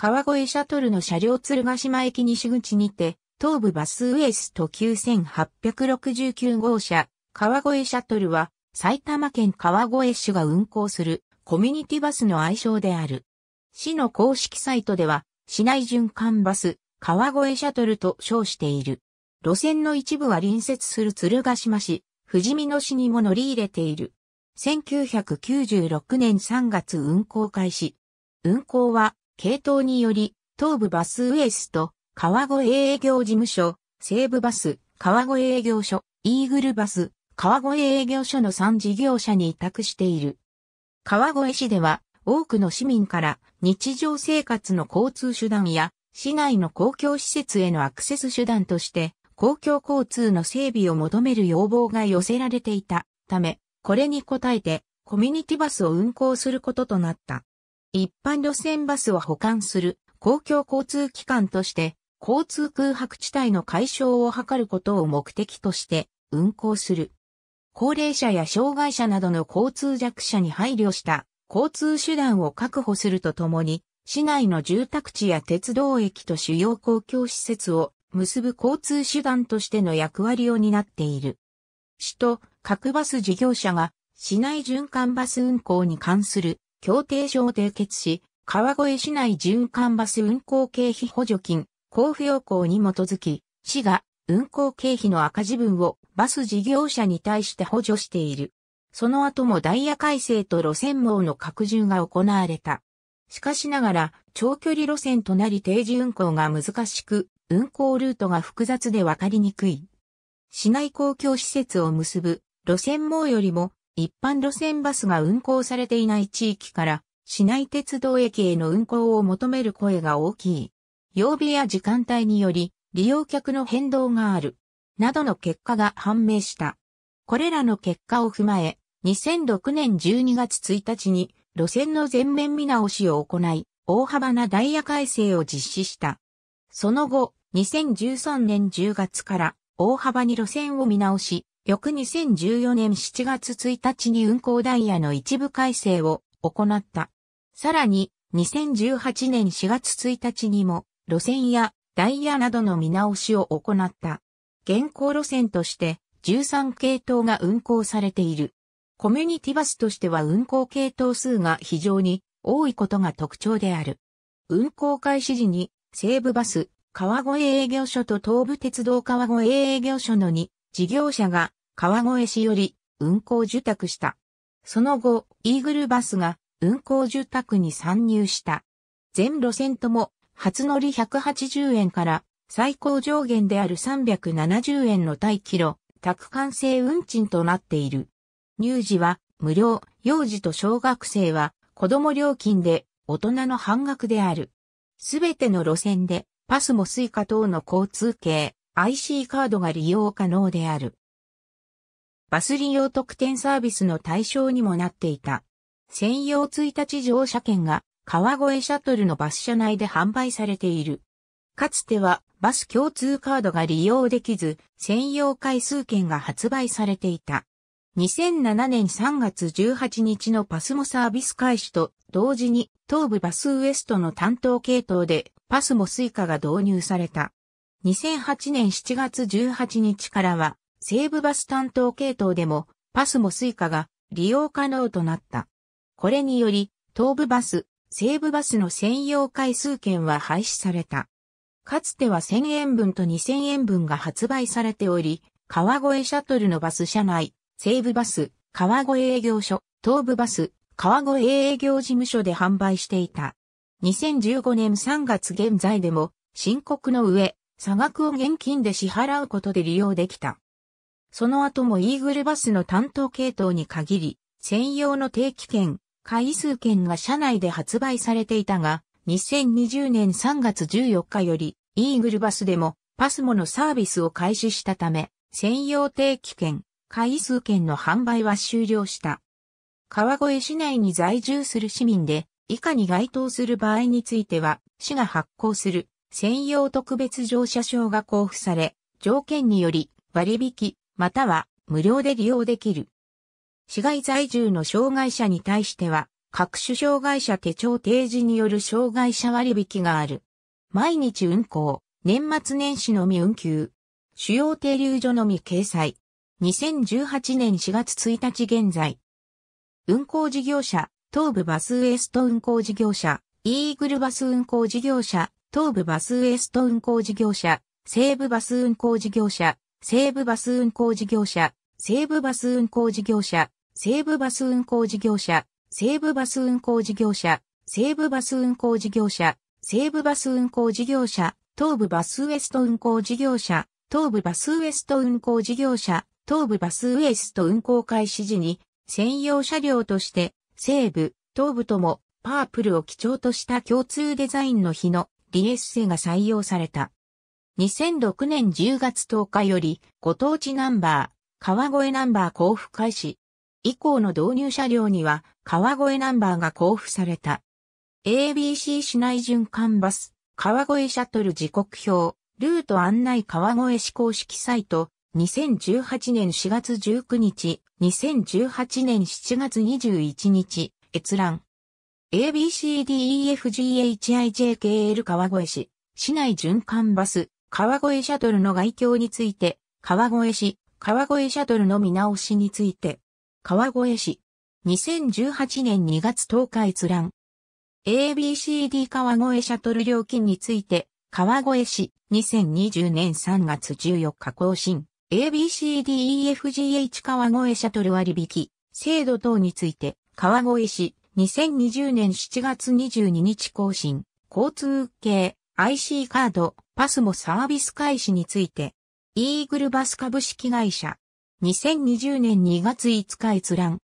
川越シャトルの車両鶴ヶ島駅西口にて、東武バスウエスト9869号車、川越シャトルは、埼玉県川越市が運行するコミュニティバスの愛称である。市の公式サイトでは、市内循環バス、川越シャトルと称している。路線の一部は隣接する鶴ヶ島市、富士見野市にも乗り入れている。1996年3月運行開始。運行は系統により、東部バスウエスト、川越営業事務所、西部バス、川越営業所、イーグルバス、川越営業所の3事業者に委託している。川越市では、多くの市民から日常生活の交通手段や市内の公共施設へのアクセス手段として公共交通の整備を求める要望が寄せられていたため、これに応えてコミュニティバスを運行することとなった。一般路線バスを保管する公共交通機関として、交通空白地帯の解消を図ることを目的として運行する。高齢者や障害者などの交通弱者に配慮した交通手段を確保するとともに、市内の住宅地や鉄道駅と主要公共施設を結ぶ交通手段としての役割を担っている。市と各バス事業者が市内循環バス運行に関する協定書を締結し、川越市内循環バス運行経費補助金、交付要項に基づき、市が運行経費の赤字分をバス事業者に対して補助している。その後もダイヤ改正と路線網の拡充が行われた。しかしながら、長距離路線となり定時運行が難しく、運行ルートが複雑でわかりにくい。市内公共施設を結ぶ路線網よりも一般路線バスが運行されていない地域から市内鉄道駅への運行を求める声が大きい。曜日や時間帯により利用客の変動がある。などの結果が判明した。これらの結果を踏まえ、2006年12月1日に路線の全面見直しを行い、大幅なダイヤ改正を実施した。その後、2013年10月から大幅に路線を見直し、翌2014年7月1日に運行ダイヤの一部改正を行った。さらに、2018年4月1日にも、路線やダイヤなどの見直しを行った。現行路線として、13系統が運行されている。コミュニティバスとしては運行系統数が非常に多いことが特徴である。運行開始時に西武バス、川越営業所と東武鉄道川越営業所の2事業者が川越市より運行受託した。その後、イーグルバスが運行受託に参入した。全路線とも初乗り180円から最高上限である370円の対キロ、宅間制運賃となっている。乳児は無料、幼児と小学生は子供料金で大人の半額である。すべての路線でパスもスイカ等の交通系 IC カードが利用可能である。バス利用特典サービスの対象にもなっていた。専用1日乗車券が川越シャトルのバス車内で販売されている。かつてはバス共通カードが利用できず、専用回数券が発売されていた。2007年3月18日のパスモサービス開始と同時に東部バスウエストの担当系統でパスモスイカが導入された。2008年7月18日からは西武バス担当系統でも、パスもスイカが利用可能となった。これにより、東武バス、西武バスの専用回数券は廃止された。かつては1000円分と2000円分が発売されており、川越シャトルのバス車内、西武バス、川越営業所、東武バス、川越営業事務所で販売していた。2015年3月現在でも、申告の上、差額を現金で支払うことで利用できた。その後もイーグルバスの担当系統に限り、専用の定期券、回数券が社内で発売されていたが、2020年3月14日より、イーグルバスでも、パスモのサービスを開始したため、専用定期券、回数券の販売は終了した。川越市内に在住する市民で、以下に該当する場合については、市が発行する専用特別乗車証が交付され、条件により割引、または無料で利用できる。市外在住の障害者に対しては、各種障害者手帳提示による障害者割引がある。毎日運行、年末年始のみ運休、主要停留所のみ掲載。2018年4月1日現在。運行事業者、東部バスウエスト運行事業者、イーグルバス運行事業者、東部バスウエスト運行事業者、西部バス運行事業者、西武バス運行事業者、西武バス運行事業者、西武バス運行事業者、西武バス運行事業者、西武バス運行事業者、西武バス運行事業者、東武バスウエスト運行事業者、東武バスウエスト運行事業者、東武バスウエスト運行開始時に、専用車両として、西武、東武とも、パープルを基調とした共通デザインの日の、リエッセが採用された。2006年10月10日より、ご当地ナンバー、川越ナンバー交付開始。以降の導入車両には、川越ナンバーが交付された。ABC 市内循環バス、川越シャトル時刻表、ルート案内川越市公式サイト、2018年4月19日、2018年7月21日、閲覧。ABCDEFGHIJKL 川越市、市内循環バス、川越シャトルの外境について、川越市、川越シャトルの見直しについて、川越市、2018年2月10日閲覧。ABCD 川越シャトル料金について、川越市、2020年3月14日更新。ABCDEFGH 川越シャトル割引、制度等について、川越市、2020年7月22日更新。交通系、IC カード、パスモサービス開始について、イーグルバス株式会社、2020年2月5日閲覧。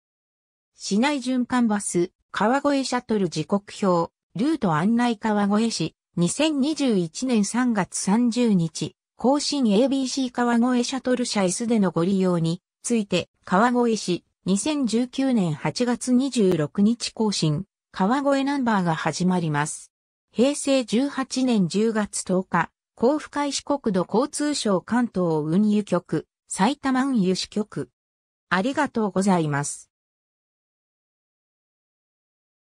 市内循環バス、川越シャトル時刻表、ルート案内川越市、2021年3月30日、更新 ABC 川越シャトル車 S でのご利用について、川越市、2019年8月26日更新、川越ナンバーが始まります。平成18年10月10日、甲府海市国土交通省関東運輸局、埼玉運輸支局。ありがとうございます。